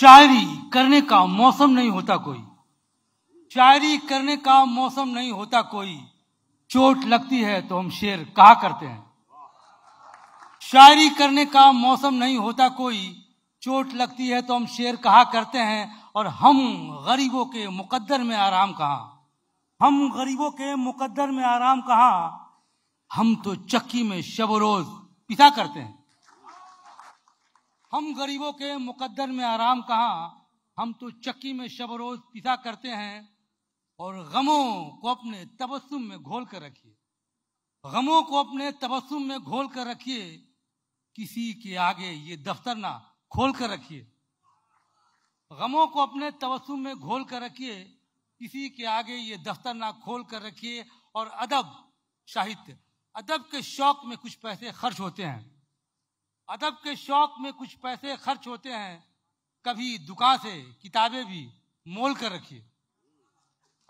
शायरी करने का मौसम नहीं होता कोई शायरी करने का मौसम नहीं होता कोई चोट लगती है तो हम शेर कहा करते हैं शायरी करने का मौसम नहीं होता कोई चोट लगती है तो हम शेर कहा करते हैं और हम गरीबों के मुकद्दर में आराम कहा हम गरीबों के मुकद्दर में आराम कहा हम तो चक्की में शबरोज पिता करते हैं हम गरीबों के मुकद्दर में आराम कहाँ हम तो चक्की में शब रोज पिसा करते हैं और गमों को अपने तबस्सुम में घोल कर रखिए गमों को अपने तबस्सुम में घोल कर रखिए किसी के आगे ये दफ्तर ना खोल कर रखिए गमों को अपने तबस्सुम में घोल कर रखिए किसी के आगे ये दफ्तर ना खोल कर रखिए और अदब साहित्य अदब के शौक में कुछ पैसे खर्च होते हैं अदब के शौक में कुछ पैसे खर्च होते हैं कभी दुकान से किताबें भी मोल कर रखिए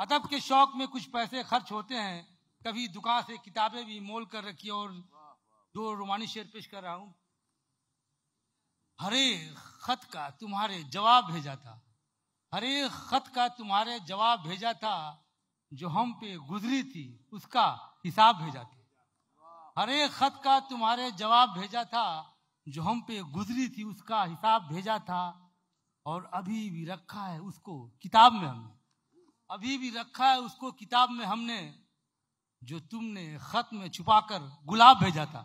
अदब के शौक में कुछ पैसे खर्च होते हैं कभी दुकान से किताबें भी मोल कर रखिए और दो रोमानी शेर पेश कर रहा हूं हरे खत का तुम्हारे जवाब भेजा था हरे खत का तुम्हारे जवाब भेजा था जो हम पे गुजरी थी उसका हिसाब भेजा था हरे खत का तुम्हारे जवाब भेजा था जो हम पे गुजरी थी उसका हिसाब भेजा था और अभी भी रखा है उसको किताब में हमने अभी भी रखा है उसको किताब में हमने जो तुमने खत में छुपाकर गुलाब भेजा था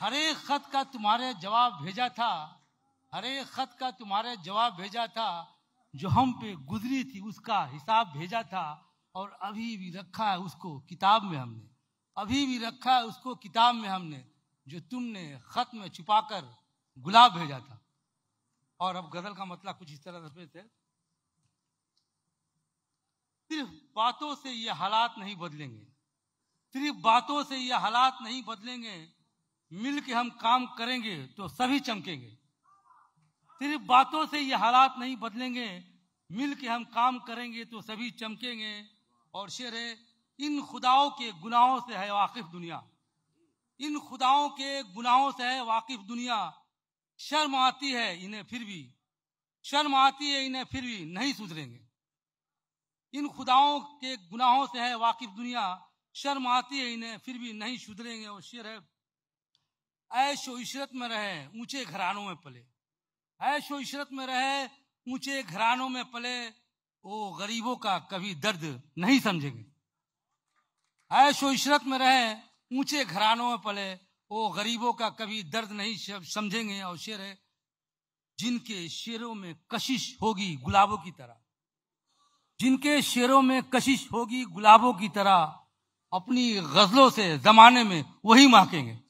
हरेक खत का तुम्हारे जवाब भेजा था हरेक खत का तुम्हारे जवाब भेजा था जो हम पे गुजरी थी उसका हिसाब भेजा था और अभी भी रखा है उसको किताब में हमने अभी भी रखा है उसको किताब में हमने जो तुमने खत में छुपा कर गुलाब भेजा था और अब गजल का मतलब कुछ इस तरह से थे सिर्फ बातों से ये हालात नहीं बदलेंगे सिर्फ बातों से ये हालात नहीं बदलेंगे मिल के हम काम करेंगे तो सभी चमकेंगे सिर्फ बातों से ये हालात नहीं बदलेंगे मिल के हम काम करेंगे तो सभी चमकेंगे और शेर है इन खुदाओं के गुनाहों से है वाकिफ दुनिया इन खुदाओं के गुनाहों से है वाकिफ दुनिया शर्म आती है इन्हें फिर भी शर्म आती है इन्हें फिर भी नहीं सुधरेंगे इन खुदाओं के गुनाहों से है वाकिफ दुनिया शर्म आती है इन्हें फिर भी नहीं सुधरेंगे और शेर है ऐशो इशरत में रहे ऊंचे घरानों में पले ऐशो इशरत में रहे ऊंचे घरानों में पले वो गरीबों का कभी दर्द नहीं समझेंगे ऐश इशरत में रहे ऊंचे घरानों में पले वो गरीबों का कभी दर्द नहीं समझेंगे और शेर है जिनके शेरों में कशिश होगी गुलाबों की तरह जिनके शेरों में कशिश होगी गुलाबों की तरह अपनी गजलों से जमाने में वही महकेंगे